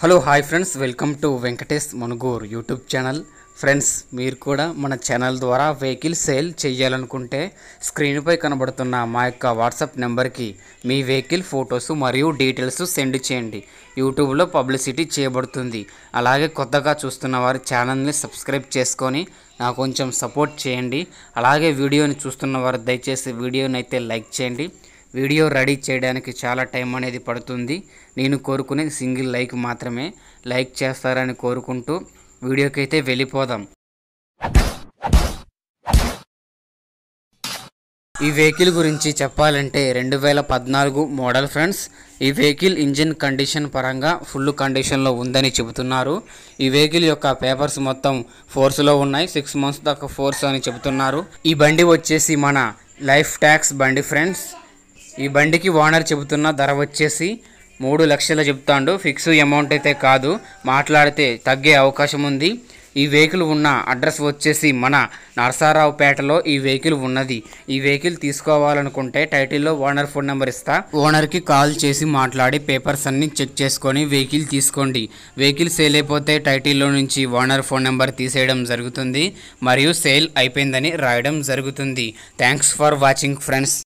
hello hi friends welcome to Venkatesh Manuguru YouTube channel friends మీరు కూడా మన ఛానల్ ద్వారా వెహికల్ సేల్ చేయాలనుకుంటే స్క్రీన్పై కనబడుతున్న మా యొక్క వాట్సాప్ నెంబర్కి మీ వెహికల్ ఫొటోస్ మరియు డీటెయిల్స్ సెండ్ చేయండి యూట్యూబ్లో పబ్లిసిటీ చేయబడుతుంది అలాగే కొత్తగా చూస్తున్న వారు ఛానల్ని సబ్స్క్రైబ్ చేసుకొని నాకు కొంచెం సపోర్ట్ చేయండి అలాగే వీడియోని చూస్తున్న వారు దయచేసి వీడియోని అయితే లైక్ చేయండి వీడియో రెడీ చేయడానికి చాలా టైం అనేది పడుతుంది నేను కోరుకునేది సింగిల్ లైక్ మాత్రమే లైక్ చేస్తారని కోరుకుంటూ వీడియోకైతే వెళ్ళిపోదాం ఈ వెహికల్ గురించి చెప్పాలంటే రెండు వేల పద్నాలుగు మోడల్ ఫ్రెండ్స్ ఈ వెహికల్ ఇంజిన్ కండిషన్ పరంగా ఫుల్ కండిషన్లో ఉందని చెబుతున్నారు ఈ వెహికల్ యొక్క పేపర్స్ మొత్తం ఫోర్స్లో ఉన్నాయి సిక్స్ మంత్స్ దాకా ఫోర్స్ అని చెబుతున్నారు ఈ బండి వచ్చేసి మన లైఫ్ ట్యాక్స్ బండి ఫ్రెండ్స్ ఈ బండికి ఓనర్ చెబుతున్న ధర వచ్చేసి మూడు లక్షలు చెప్తాండు ఫిక్స్ అమౌంట్ అయితే కాదు మాట్లాడితే తగ్గే అవకాశం ఉంది ఈ వెహికల్ ఉన్న అడ్రస్ వచ్చేసి మన నరసారావుపేటలో ఈ వెహికల్ ఉన్నది ఈ వెహికల్ తీసుకోవాలనుకుంటే టైటిల్లో ఓనర్ ఫోన్ నెంబర్ ఇస్తా ఓనర్కి కాల్ చేసి మాట్లాడి పేపర్స్ అన్ని చెక్ చేసుకొని వెహికల్ తీసుకోండి వెహికల్ సేల్ అయిపోతే టైటిల్లో నుంచి ఓనర్ ఫోన్ నెంబర్ తీసేయడం జరుగుతుంది మరియు సేల్ అయిపోయిందని రాయడం జరుగుతుంది థ్యాంక్స్ ఫర్ వాచింగ్ ఫ్రెండ్స్